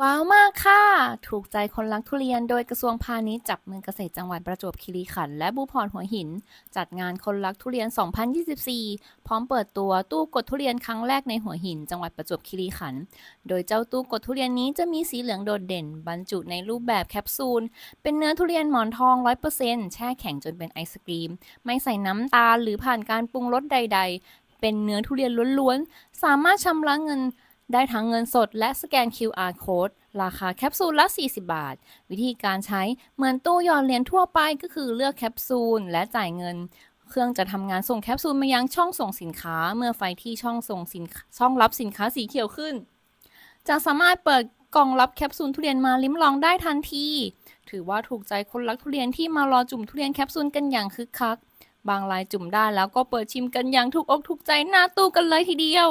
ว้าวมากค่ะ ถูกใจคนรักทุเรียนโดยกระทรวงพาณิชย์จับมือเกษตรจังหวัดประจวบคีรีขันธ์และบูพรหัวหิน จัดงานคนรักทุเรียน 2024 พร้อมเปิดตัวตู้กดทุเรียนครั้งแรกในหัวหินจังหวัดประจวบคีรีขันธ์ โดยเจ้าตู้กดทุเรียนนี้จะมีสีเหลืองโดดเด่น บรรจุในรูปแบบแคปซูล เป็นเนื้อทุเรียนหมอนทอง 100%แช่แข็งจนเป็นไอศกรีม ไม่ใส่น้ำตาลหรือผ่านการปรุงรสใด ๆ เป็นเนื้อทุเรียนล้วนๆ สามารถชำระเงินได้ทั้งเงินสดและสแกน QR code ราคาแคปซูลละ 40 บาท วิธีการใช้ เหมือนตู้ยอดเหรียญทั่วไปก็คือเลือกแคปซูล และจ่ายเงิน เครื่องจะทำงานส่งแคปซูลมายังช่องส่งสินค้าเมื่อไฟที่ช่องส่งสินช่องรับสินค้าสีเขียวขึ้น จะสามารถเปิดกล่องรับแคปซูลทุเรียนมาลิ้มลองได้ทันที ถือว่าถูกใจคนรักทุเรียนที่มารอจุ่มทุเรียนแคปซูลกันอย่างคึกคัก บางรายจุ่มได้แล้วก็เปิดชิมกันอย่างถูกอกถูกใจหน้าตู้กันเลยทีเดียว